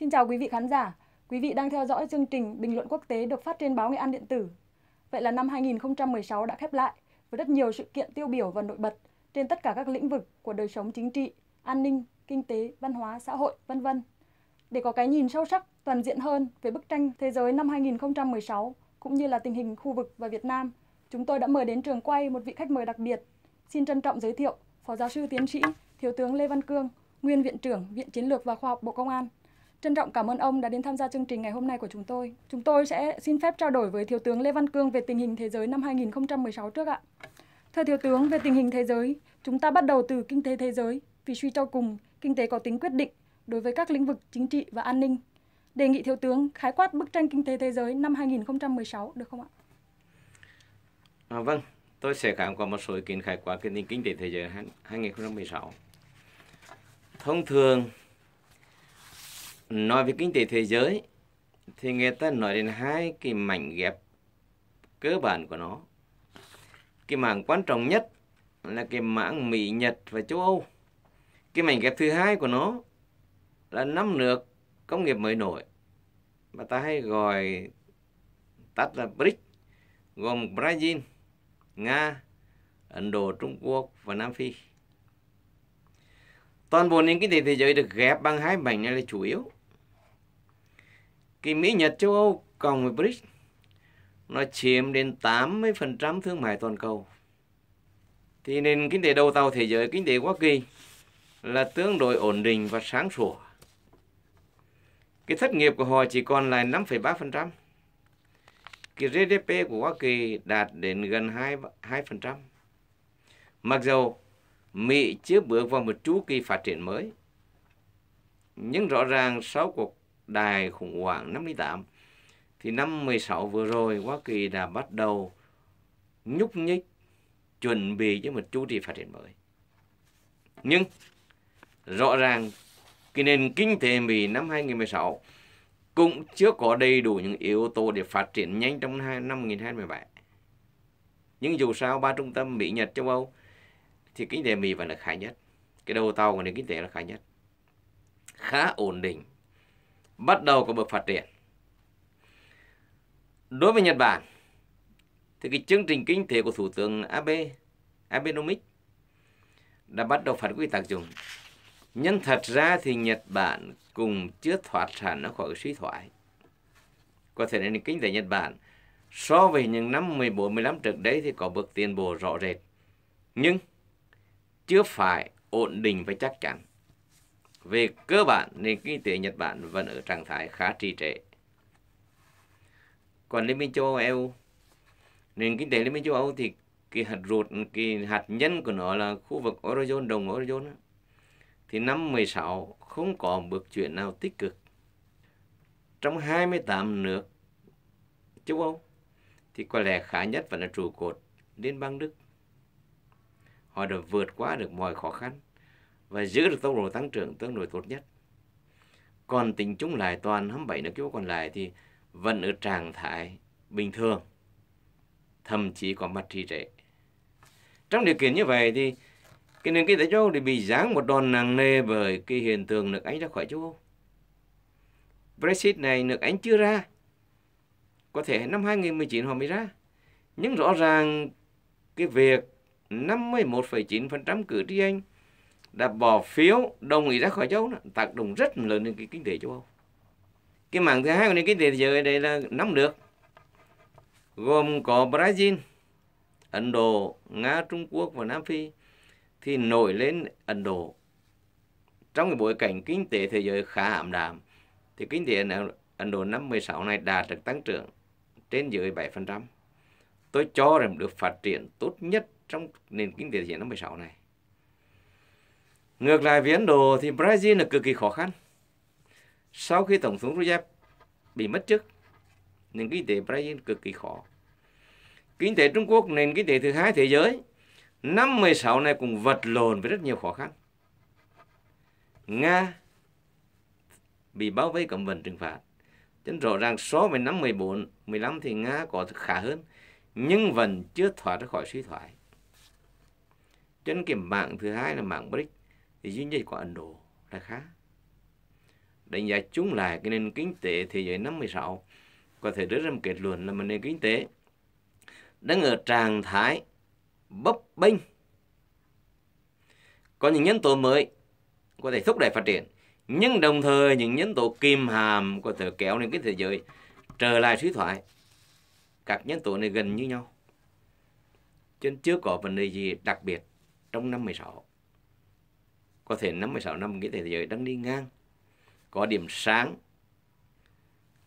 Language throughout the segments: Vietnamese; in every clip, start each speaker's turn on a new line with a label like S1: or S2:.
S1: Xin chào quý vị khán giả. Quý vị đang theo dõi chương trình Bình luận quốc tế được phát trên báo Nghệ An Điện tử. Vậy là năm 2016 đã khép lại với rất nhiều sự kiện tiêu biểu và nổi bật trên tất cả các lĩnh vực của đời sống chính trị, an ninh, kinh tế, văn hóa, xã hội, vân vân. Để có cái nhìn sâu sắc, toàn diện hơn về bức tranh thế giới năm 2016 cũng như là tình hình khu vực và Việt Nam, chúng tôi đã mời đến trường quay một vị khách mời đặc biệt. Xin trân trọng giới thiệu Phó giáo sư tiến sĩ Thiếu tướng Lê Văn Cương, nguyên viện trưởng Viện Chiến lược và Khoa học Bộ Công an Trân trọng cảm ơn ông đã đến tham gia chương trình ngày hôm nay của chúng tôi. Chúng tôi sẽ xin phép trao đổi với Thiếu tướng Lê Văn Cương về tình hình thế giới năm 2016 trước ạ. Thưa Thiếu tướng, về tình hình thế giới, chúng ta bắt đầu từ kinh tế thế giới, vì suy cho cùng, kinh tế có tính quyết định đối với các lĩnh vực chính trị và an ninh. Đề nghị Thiếu tướng khái quát bức tranh kinh tế thế giới năm 2016 được không ạ?
S2: À, vâng, tôi sẽ cảm qua một số ý kiến khái quát tình kinh tế thế giới 2016. Thông thường, nói về kinh tế thế giới thì người ta nói đến hai cái mảnh ghép cơ bản của nó cái mảng quan trọng nhất là cái mảng Mỹ Nhật và châu Âu cái mảnh ghép thứ hai của nó là năm nước công nghiệp mới nổi mà ta hay gọi tắt là BRIC gồm Brazil, Nga, Ấn Độ, Trung Quốc và Nam Phi. Toàn bộ nền kinh tế thế giới được ghép bằng hai mảnh này là chủ yếu cái Mỹ Nhật châu Âu cộng với BRICS nó chiếm đến 80% thương mại toàn cầu. Thì nền kinh tế đầu tàu thế giới, kinh tế Hoa Kỳ là tương đối ổn định và sáng sủa. Cái thất nghiệp của họ chỉ còn lại 5,3%. Cái GDP của Hoa Kỳ đạt đến gần 2, 2%. Mặc dù Mỹ chưa bước vào một chu kỳ phát triển mới, nhưng rõ ràng sau cuộc đài khủng hoảng 58 thì năm 16 vừa rồi Hoa Kỳ đã bắt đầu nhúc nhích chuẩn bị cho một chu kỳ phát triển mới. Nhưng rõ ràng cái nền kinh tế Mỹ năm 2016 cũng chưa có đầy đủ những yếu tố để phát triển nhanh trong năm 2017. Nhưng dù sao ba trung tâm Mỹ, Nhật, châu Âu thì kinh tế Mỹ vẫn là khá nhất. Cái đầu tàu của nền kinh tế là khá nhất. Khá ổn định bắt đầu có bước phát triển. Đối với Nhật Bản, thì cái chương trình kinh tế của Thủ tướng Abe, Abenomics đã bắt đầu phát huy tác dụng. Nhưng thật ra thì Nhật Bản cũng chưa thoát hẳn nó khỏi suy thoái. Có thể đến kinh tế Nhật Bản so với những năm 14, 15 trước đấy thì có bước tiến bộ rõ rệt. Nhưng chưa phải ổn định và chắc chắn. Về cơ bản, nền kinh tế Nhật Bản vẫn ở trạng thái khá trì trệ. Còn Liên minh châu Âu EU, nền kinh tế Liên minh châu Âu thì cái hạt ruột, cái hạt nhân của nó là khu vực Eurozone, đồng Eurozone. Thì năm 16 không có bước chuyển nào tích cực. Trong 28 nước châu Âu thì có lẽ khá nhất vẫn là trụ cột Liên bang Đức. Họ đã vượt qua được mọi khó khăn và giữ được tốc độ tăng trưởng tương đối tốt nhất. Còn tính chung lại toàn 27 nước cứu còn lại thì vẫn ở trạng thái bình thường, thậm chí có mặt trì trệ. Trong điều kiện như vậy thì cái nền kinh tế châu Âu bị giáng một đòn nặng nề bởi cái hiện tượng nước Anh ra khỏi châu Âu. Brexit này nước Anh chưa ra. Có thể năm 2019 họ mới ra. Nhưng rõ ràng cái việc 51,9% cử tri Anh đã bỏ phiếu đồng ý ra khỏi châu đó, tác động rất lớn đến cái kinh tế châu Âu. Cái mảng thứ hai của nền kinh tế thế giới đây là năm nước gồm có Brazil, Ấn Độ, Nga, Trung Quốc và Nam Phi thì nổi lên Ấn Độ trong cái bối cảnh kinh tế thế giới khá ảm đạm thì kinh tế Ấn Độ năm 16 này đạt được tăng trưởng trên dưới 7%. Tôi cho rằng được phát triển tốt nhất trong nền kinh tế thế giới năm 16 này. Ngược lại với Ấn Độ thì Brazil là cực kỳ khó khăn. Sau khi Tổng thống Rousseff bị mất chức, nền kinh tế Brazil cực kỳ khó. Kinh tế Trung Quốc, nền kinh tế thứ hai thế giới, năm 16 này cũng vật lộn với rất nhiều khó khăn. Nga bị bao vây cấm vận trừng phạt. Cho rõ ràng so với năm 14, 15 thì Nga có khá hơn, nhưng vẫn chưa thoát ra khỏi suy thoái. Trên cái mạng thứ hai là mạng BRICS thì chiến dịch có Ấn Độ là khác. Đánh giá chung lại cái nền kinh tế thế giới năm 16 có thể đưa ra một kết luận là một nền kinh tế đang ở trạng thái bấp bênh. Có những nhân tố mới có thể thúc đẩy phát triển, nhưng đồng thời những nhân tố kìm hàm có thể kéo nền kinh tế thế giới trở lại suy thoái. Các nhân tố này gần như nhau. Chứ chưa có vấn đề gì đặc biệt trong năm 16 có thể 56 nền kinh tế thế giới đang đi ngang có điểm sáng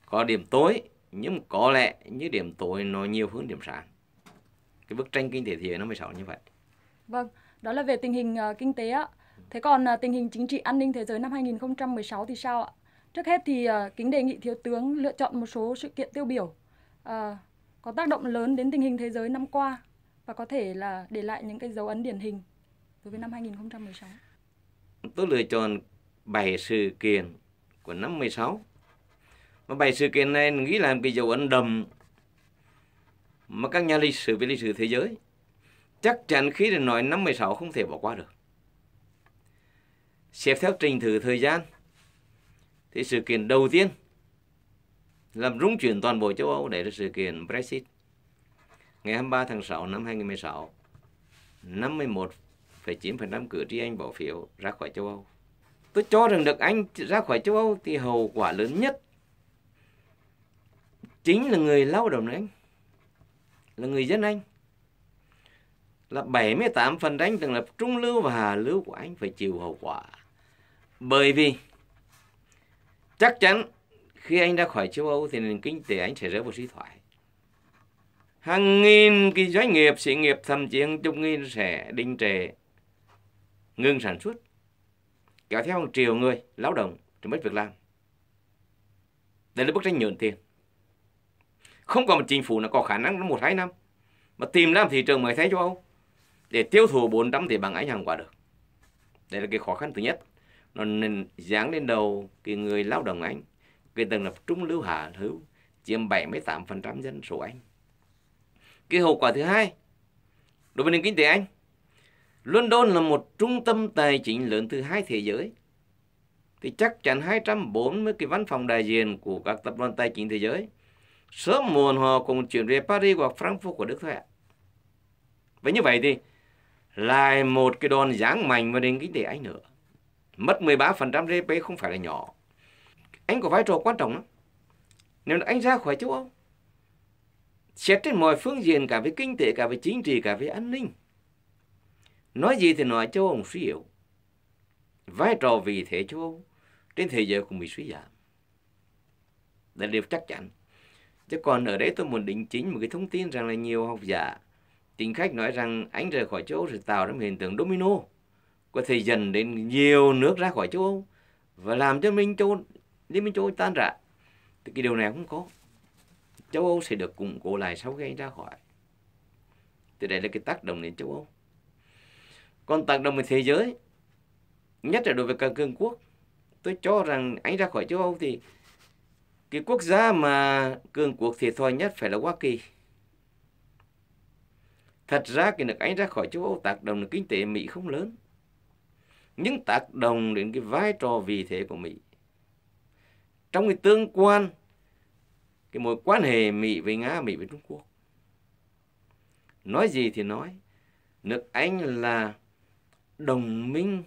S2: có điểm tối nhưng có lẽ như điểm tối nó nhiều hơn điểm sáng cái bức tranh kinh tế thế giới năm 16 như vậy
S1: vâng đó là về tình hình uh, kinh tế ạ thế còn uh, tình hình chính trị an ninh thế giới năm 2016 thì sao ạ trước hết thì uh, kính đề nghị thiếu tướng lựa chọn một số sự kiện tiêu biểu uh, có tác động lớn đến tình hình thế giới năm qua và có thể là để lại những cái dấu ấn điển hình đối với năm 2016
S2: tôi lựa chọn 7 sự kiện của năm 16 mà 7 sự kiện này nghĩ làm cái dấu ấn đầm mà các nhà lịch sử về lịch sử thế giới chắc chắn khi để nói năm 16 không thể bỏ qua được xếp theo trình thử thời gian thì sự kiện đầu tiên làm rung chuyển toàn bộ châu Âu để là sự kiện Brexit ngày 23 tháng 6 năm 2016 51 phải chiếm phần trăm cử tri Anh bỏ phiếu ra khỏi châu Âu. Tôi cho rằng được Anh ra khỏi châu Âu thì hậu quả lớn nhất chính là người lao động Anh, là người dân Anh. Là 78 phần Anh từng là trung lưu và hạ lưu của Anh phải chịu hậu quả. Bởi vì chắc chắn khi Anh ra khỏi châu Âu thì nền kinh tế Anh sẽ rơi vào suy thoái hàng nghìn cái doanh nghiệp sự nghiệp thậm chí hàng chục nghìn sẽ đình trệ ngừng sản xuất kéo theo hàng triệu người lao động thì mất việc làm đây là bức tranh nhượng tiền không có một chính phủ nào có khả năng một hai năm mà tìm ra thị trường mới thấy châu Âu để tiêu thụ 400 tỷ bằng Anh hàng quả được đây là cái khó khăn thứ nhất nó nên dán lên đầu cái người lao động Anh cái tầng lớp trung lưu hạ hữu chiếm 78% dân số Anh cái hậu quả thứ hai đối với nền kinh tế Anh London là một trung tâm tài chính lớn thứ hai thế giới. Thì chắc chắn 240 cái văn phòng đại diện của các tập đoàn tài chính thế giới sớm muộn họ cùng chuyển về Paris hoặc Frankfurt của Đức thôi ạ. Và như vậy thì lại một cái đòn giáng mạnh vào nền kinh tế Anh nữa. Mất 13% GDP không phải là nhỏ. Anh có vai trò quan trọng lắm. Nếu Anh ra khỏi châu Âu, xét trên mọi phương diện cả về kinh tế, cả về chính trị, cả về an ninh, nói gì thì nói châu Âu suy yếu vai trò vị thế châu Âu trên thế giới cũng bị suy giảm là điều chắc chắn chứ còn ở đấy tôi muốn định chính một cái thông tin rằng là nhiều học giả chính khách nói rằng anh rời khỏi châu Âu sẽ tạo ra một hiện tượng domino có thể dần đến nhiều nước ra khỏi châu Âu và làm cho mình châu Liên minh châu Âu tan rã thì cái điều này không có châu Âu sẽ được củng cố lại sau khi anh ra khỏi thì đây là cái tác động đến châu Âu còn tác động đồng thế giới nhất là đối với các cường quốc tôi cho rằng anh ra khỏi châu âu thì cái quốc gia mà cường quốc thiệt thòi nhất phải là hoa kỳ thật ra cái nước anh ra khỏi châu âu tác động đến kinh tế mỹ không lớn nhưng tác động đến cái vai trò vị thế của mỹ trong cái tương quan cái mối quan hệ mỹ với nga mỹ với trung quốc nói gì thì nói nước anh là đồng minh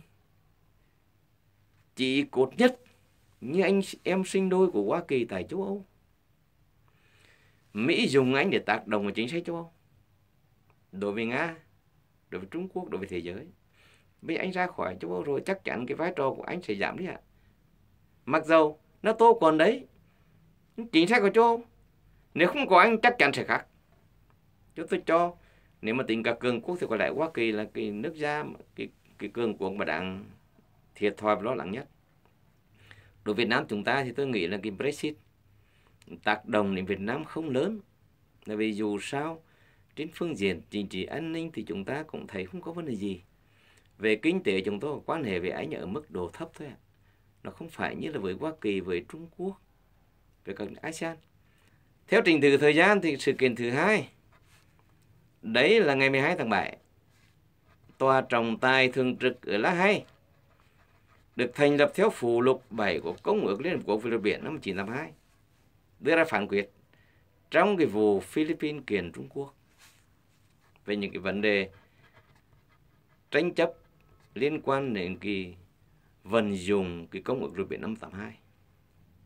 S2: chỉ cột nhất như anh em sinh đôi của Hoa Kỳ tại châu Âu. Mỹ dùng anh để tác động vào chính sách châu Âu. Đối với Nga, đối với Trung Quốc, đối với thế giới. Bây anh ra khỏi châu Âu rồi chắc chắn cái vai trò của anh sẽ giảm đi ạ. Mặc dầu nó tốt còn đấy, chính sách của châu Âu. Nếu không có anh chắc chắn sẽ khác. Chứ tôi cho, nếu mà tình cả cường quốc thì có lẽ Hoa Kỳ là cái nước gia, cái cái cường quốc mà đang thiệt thòi và lo lắng nhất đối với Việt Nam chúng ta thì tôi nghĩ là cái Brexit tác động đến Việt Nam không lớn là vì dù sao trên phương diện chính trị an ninh thì chúng ta cũng thấy không có vấn đề gì về kinh tế chúng tôi quan hệ với Anh ở mức độ thấp thôi ạ nó không phải như là với Hoa Kỳ với Trung Quốc với các ASEAN theo trình tự thời gian thì sự kiện thứ hai đấy là ngày 12 tháng 7 tòa trọng tài thường trực ở La Hay được thành lập theo phụ lục 7 của Công ước Liên Hợp Quốc về luật biển năm 1982 đưa ra phán quyết trong cái vụ Philippines kiện Trung Quốc về những cái vấn đề tranh chấp liên quan đến cái vận dụng cái công ước luật biển năm 82.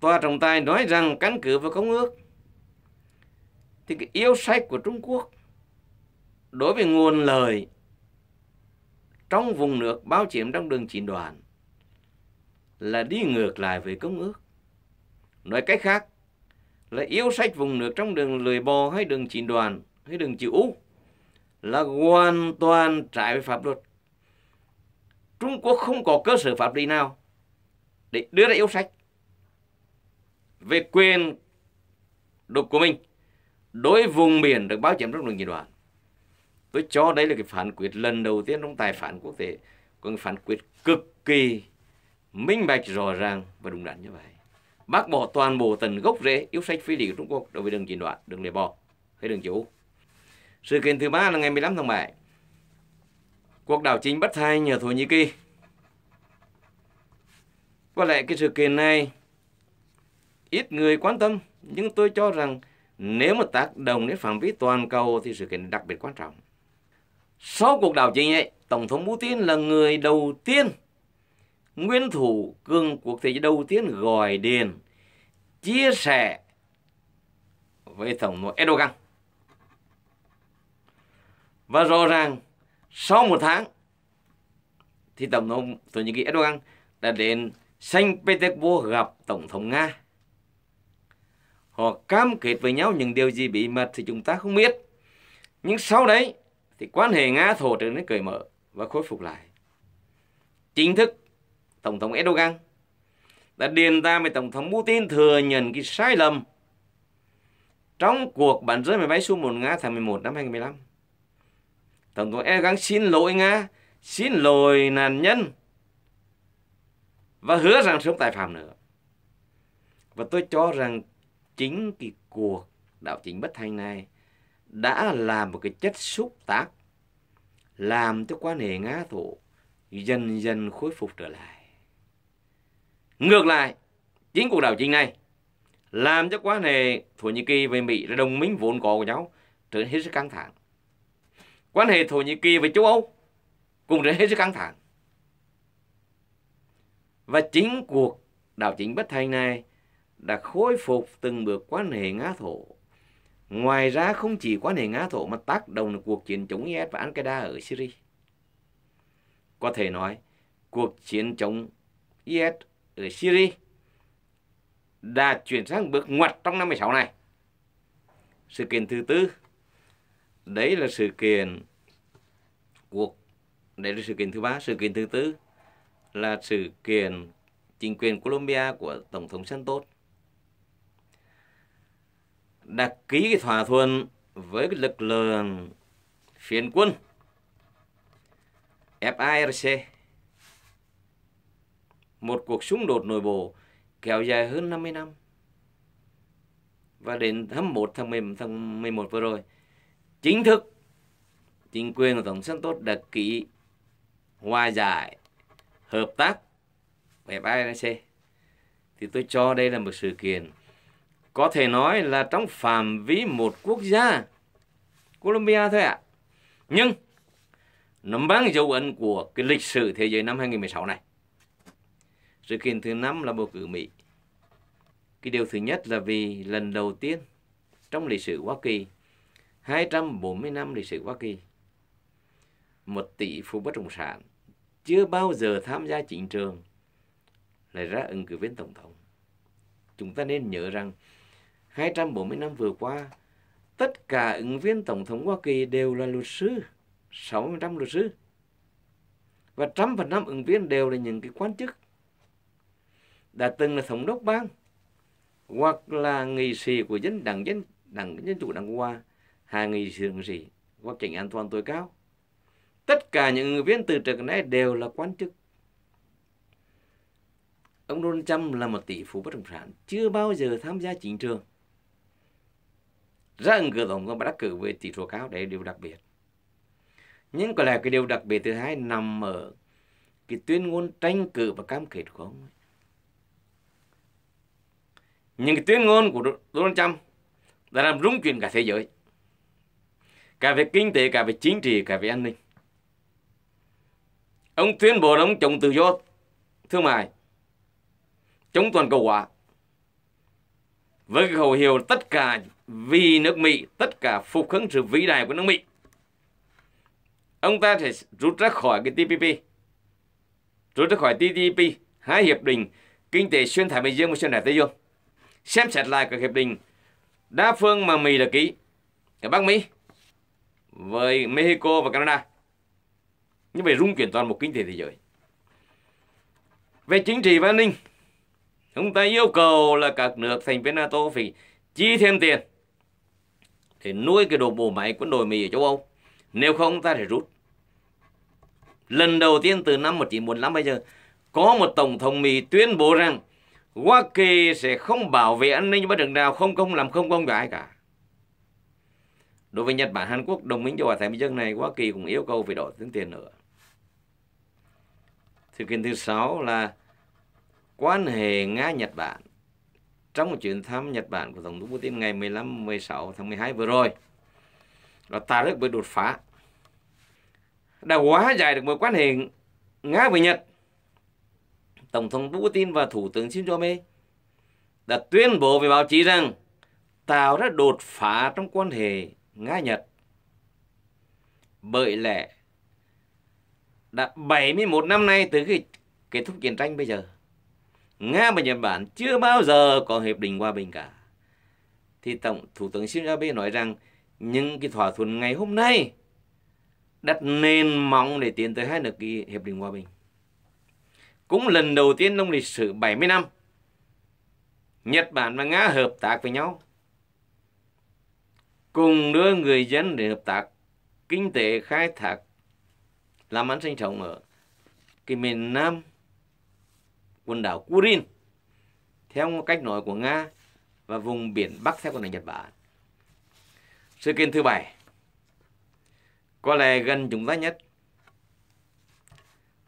S2: Tòa trọng tài nói rằng căn cứ vào công ước thì cái yêu sách của Trung Quốc đối với nguồn lời trong vùng nước bao chiếm trong đường chín đoàn là đi ngược lại với công ước. Nói cách khác là yêu sách vùng nước trong đường lười bò hay đường chín đoàn hay đường chữ U là hoàn toàn trái với pháp luật. Trung Quốc không có cơ sở pháp lý nào để đưa ra yêu sách về quyền độc của mình đối vùng biển được báo chiếm trong đường nhìn đoàn tôi cho đây là cái phán quyết lần đầu tiên trong tài phán quốc tế có cái phán quyết cực kỳ minh bạch rõ ràng và đúng đắn như vậy bác bỏ toàn bộ tận gốc rễ yếu sách phi lý của Trung Quốc đối với đường chỉ đoạn, đường lề bò hay đường chủ. Sự kiện thứ ba là ngày 15 tháng 7, cuộc đảo chính bất hai nhờ Thổ Nhĩ Kỳ. Có lẽ cái sự kiện này ít người quan tâm, nhưng tôi cho rằng nếu mà tác động đến phạm vi toàn cầu thì sự kiện đặc biệt quan trọng. Sau cuộc đảo chính ấy, Tổng thống Putin là người đầu tiên, nguyên thủ cường quốc thế giới đầu tiên gọi điện chia sẻ với Tổng thống Erdogan. Và rõ ràng sau một tháng thì Tổng thống Thổ Nhĩ Kỳ Erdogan đã đến Saint Petersburg gặp Tổng thống Nga. Họ cam kết với nhau những điều gì bí mật thì chúng ta không biết. Nhưng sau đấy thì quan hệ Nga thổ trở nên cởi mở và khôi phục lại. Chính thức Tổng thống Erdogan đã điền ra với Tổng thống Putin thừa nhận cái sai lầm trong cuộc bắn rơi máy bay Su-1 Nga tháng 11 năm 2015. Tổng thống Erdogan xin lỗi Nga, xin lỗi nạn nhân và hứa rằng sẽ không tái phạm nữa. Và tôi cho rằng chính cái cuộc đảo chính bất thành này đã là một cái chất xúc tác làm cho quan hệ ngã thụ dần dần khôi phục trở lại. Ngược lại, chính cuộc đảo chính này làm cho quan hệ Thổ Nhĩ Kỳ với Mỹ là đồng minh vốn có của nhau trở nên hết sức căng thẳng. Quan hệ Thổ Nhĩ Kỳ với châu Âu cũng trở nên hết sức căng thẳng. Và chính cuộc đảo chính bất thành này đã khôi phục từng bước quan hệ ngã thổ Ngoài ra không chỉ quan hệ Nga-Thổ mà tác động cuộc chiến chống IS và Al-Qaeda ở Syria. Có thể nói, cuộc chiến chống IS ở Syria đã chuyển sang bước ngoặt trong năm 16 này. Sự kiện thứ tư, đấy là sự kiện cuộc, đấy là sự kiện thứ ba. Sự kiện thứ tư là sự kiện chính quyền Colombia của Tổng thống Santos đã ký cái thỏa thuận với cái lực lượng phiến quân FIRC một cuộc xung đột nội bộ kéo dài hơn 50 năm và đến tháng 1 tháng 11, tháng 11 vừa rồi chính thức chính quyền của tổng thống tốt đã ký hòa giải hợp tác với FIRC thì tôi cho đây là một sự kiện có thể nói là trong phạm vi một quốc gia Colombia thôi ạ. À. Nhưng nó mang dấu ấn của cái lịch sử thế giới năm 2016 này. Sự kiện thứ năm là bầu cử Mỹ. Cái điều thứ nhất là vì lần đầu tiên trong lịch sử Hoa Kỳ, 240 năm lịch sử Hoa Kỳ, một tỷ phú bất động sản chưa bao giờ tham gia chính trường lại ra ứng cử viên tổng thống. Chúng ta nên nhớ rằng 240 năm vừa qua, tất cả ứng viên Tổng thống Hoa Kỳ đều là luật sư, 60% luật sư. Và trăm phần trăm ứng viên đều là những cái quan chức đã từng là thống đốc bang hoặc là nghị sĩ của dân đảng dân đảng dân chủ đảng Hoa, hạ nghị sĩ thượng sĩ hoặc chỉnh an toàn tối cao. Tất cả những ứng viên từ trước nay đều là quan chức. Ông Donald Trump là một tỷ phú bất động sản, chưa bao giờ tham gia chính trường ra ứng cử tổng thống và đắc cử với tỷ số cao đấy là điều đặc biệt nhưng có lẽ cái điều đặc biệt thứ hai nằm ở cái tuyên ngôn tranh cử và cam kết của ông ấy. những cái tuyên ngôn của Donald Trump đã làm rung chuyển cả thế giới cả về kinh tế cả về chính trị cả về an ninh ông tuyên bố là ông chống tự do thương mại chống toàn cầu hóa với khẩu hiệu tất cả vì nước Mỹ, tất cả phục hứng sự vĩ đại của nước Mỹ. Ông ta sẽ rút ra khỏi cái TPP, rút ra khỏi TTP, hai hiệp định kinh tế xuyên Thái Bình Dương và xuyên Đại Tây Dương. Xem xét lại các hiệp định đa phương mà Mỹ đã ký ở Bắc Mỹ với Mexico và Canada. Như vậy rung chuyển toàn bộ kinh tế thế giới. Về chính trị và an ninh, chúng ta yêu cầu là các nước thành viên NATO phải chi thêm tiền thì nuôi cái đồ bộ máy quân đội Mỹ ở châu Âu. Nếu không ta phải rút. Lần đầu tiên từ năm 1945 bây giờ, có một tổng thống Mỹ tuyên bố rằng Hoa Kỳ sẽ không bảo vệ an ninh bất đường nào, không công làm không công với ai cả. Đối với Nhật Bản, Hàn Quốc, đồng minh châu Á Thái Bình Dương này, Hoa Kỳ cũng yêu cầu phải đổi tiếng tiền nữa. Sự kiện thứ sáu là quan hệ Nga-Nhật Bản trong một chuyến thăm Nhật Bản của Tổng thống Putin ngày 15-16 tháng 12 vừa rồi là ta rất bị đột phá đã quá giải được mối quan hệ Nga với Nhật Tổng thống Putin và Thủ tướng Shinzo Abe đã tuyên bố với báo chí rằng tàu đã đột phá trong quan hệ Nga-Nhật. Bởi lẽ đã 71 năm nay từ khi kết thúc chiến tranh bây giờ Nga và Nhật Bản chưa bao giờ có hiệp định hòa bình cả. Thì Tổng Thủ tướng Shinzo nói rằng những cái thỏa thuận ngày hôm nay đặt nền móng để tiến tới hai nước cái hiệp định hòa bình. Cũng lần đầu tiên trong lịch sử 70 năm, Nhật Bản và Nga hợp tác với nhau, cùng đưa người dân để hợp tác kinh tế khai thác làm ăn sinh sống ở cái miền Nam quần đảo Kurin theo cách nói của Nga và vùng biển Bắc theo quần đảo Nhật Bản. Sự kiện thứ bảy có lẽ gần chúng ta nhất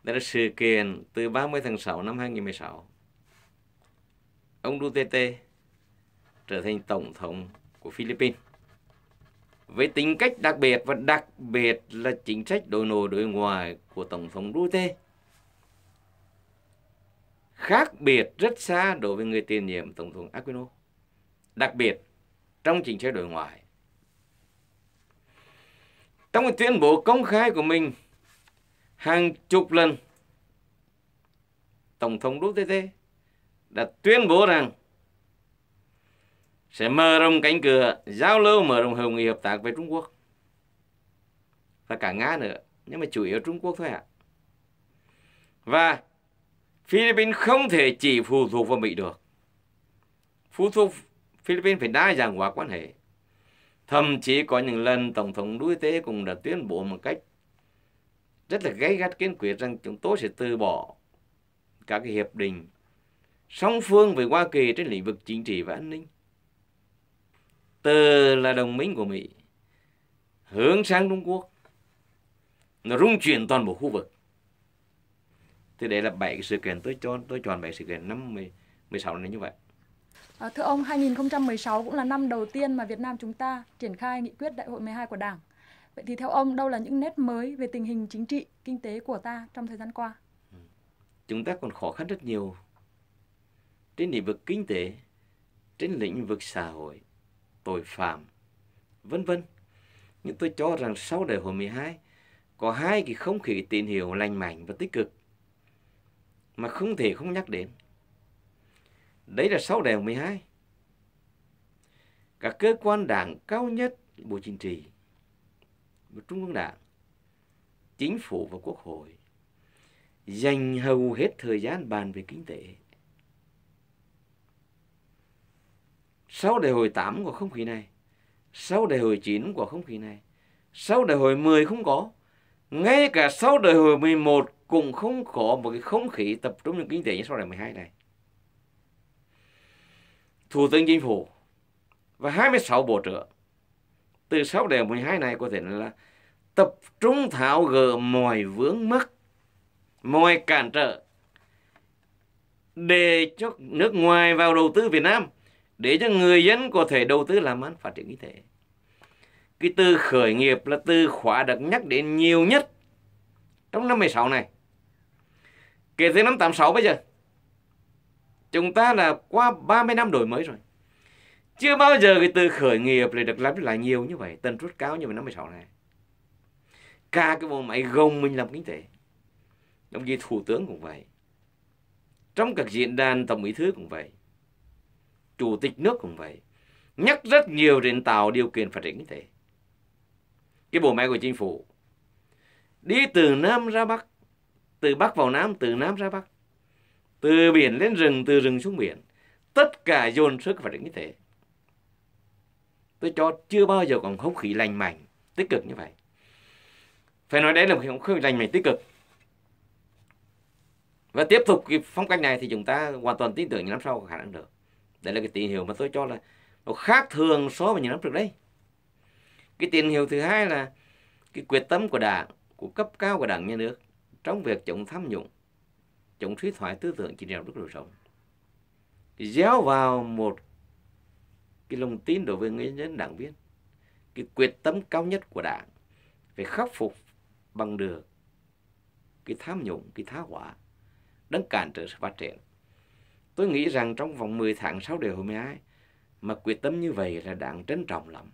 S2: đây là sự kiện từ 30 tháng 6 năm 2016. Ông Duterte trở thành tổng thống của Philippines. Với tính cách đặc biệt và đặc biệt là chính sách đối nội đối ngoại của tổng thống Duterte khác biệt rất xa đối với người tiền nhiệm Tổng thống Aquino. Đặc biệt, trong chính sách đối ngoại. Trong một tuyên bố công khai của mình, hàng chục lần, Tổng thống Duterte đã tuyên bố rằng sẽ mở rộng cánh cửa giao lưu mở rộng hợp nghị hợp tác với Trung Quốc và cả Nga nữa nhưng mà chủ yếu Trung Quốc thôi ạ à. và Philippines không thể chỉ phụ thuộc vào Mỹ được. Phụ thuộc Philippines phải đa dạng hóa quan hệ. Thậm chí có những lần Tổng thống Duterte cũng đã tuyên bố một cách rất là gay gắt kiên quyết rằng chúng tôi sẽ từ bỏ các cái hiệp định song phương với Hoa Kỳ trên lĩnh vực chính trị và an ninh. Từ là đồng minh của Mỹ hướng sang Trung Quốc nó rung chuyển toàn bộ khu vực thì đấy là bảy sự kiện tôi cho tôi chọn bảy sự kiện năm 16 này như vậy
S1: à, thưa ông 2016 cũng là năm đầu tiên mà Việt Nam chúng ta triển khai nghị quyết đại hội 12 của Đảng vậy thì theo ông đâu là những nét mới về tình hình chính trị kinh tế của ta trong thời gian qua ừ.
S2: chúng ta còn khó khăn rất nhiều trên lĩnh vực kinh tế trên lĩnh vực xã hội tội phạm vân vân nhưng tôi cho rằng sau đại hội 12 có hai cái không khí tín hiệu lành mạnh và tích cực mà không thể không nhắc đến. Đấy là sáu điều 12. Các cơ quan đảng cao nhất Bộ Chính trị, và Trung ương Đảng, Chính phủ và Quốc hội dành hầu hết thời gian bàn về kinh tế. Sau đại hội 8 của không khí này, sau đại hội 9 của không khí này, sau đại hội 10 không có, ngay cả sau đại hội 11 cùng không có một cái không khí tập trung những kinh tế như sau này 12 này. Thủ tướng Chính phủ và 26 bộ trưởng từ 6 đề 12 này có thể là tập trung tháo gỡ mọi vướng mắc, mọi cản trở để cho nước ngoài vào đầu tư Việt Nam, để cho người dân có thể đầu tư làm ăn phát triển kinh tế. Cái từ khởi nghiệp là từ khóa được nhắc đến nhiều nhất trong năm 16 này. Kể từ năm 86 bây giờ Chúng ta là qua 30 năm đổi mới rồi Chưa bao giờ cái từ khởi nghiệp lại được lặp lại nhiều như vậy Tần suất cao như vậy năm 86 này Cả cái bộ máy gồng mình làm kinh tế Đồng chí Thủ tướng cũng vậy Trong các diễn đàn Tổng bí thư cũng vậy Chủ tịch nước cũng vậy Nhắc rất nhiều đến tạo điều kiện phát triển kinh tế Cái bộ máy của chính phủ Đi từ Nam ra Bắc từ Bắc vào Nam, từ Nam ra Bắc, từ biển lên rừng, từ rừng xuống biển. Tất cả dồn sức vào đến như thế. Tôi cho chưa bao giờ còn không khí lành mạnh, tích cực như vậy. Phải nói đấy là một không khí lành mạnh tích cực. Và tiếp tục cái phong cách này thì chúng ta hoàn toàn tin tưởng những năm sau có khả năng được. đây là cái tín hiệu mà tôi cho là nó khác thường so với những năm trước đây. Cái tín hiệu thứ hai là cái quyết tâm của đảng, của cấp cao của đảng nhà nước trong việc chống tham nhũng, chống suy thoái tư tưởng chỉ đạo rất là rộng. Gieo vào một cái lòng tin đối với người dân đảng viên, cái quyết tâm cao nhất của đảng phải khắc phục bằng được cái tham nhũng, cái tha hóa đấng cản trở sự phát triển. Tôi nghĩ rằng trong vòng 10 tháng sau điều 12 mà quyết tâm như vậy là đáng trân trọng lắm.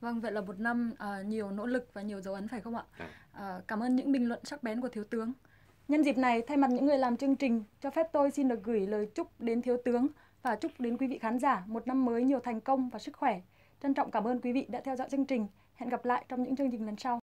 S1: Vâng, vậy là một năm à, nhiều nỗ lực và nhiều dấu ấn phải không ạ? À. Ờ, cảm ơn những bình luận sắc bén của thiếu tướng. Nhân dịp này, thay mặt những người làm chương trình, cho phép tôi xin được gửi lời chúc đến thiếu tướng và chúc đến quý vị khán giả một năm mới nhiều thành công và sức khỏe. Trân trọng cảm ơn quý vị đã theo dõi chương trình. Hẹn gặp lại trong những chương trình lần sau.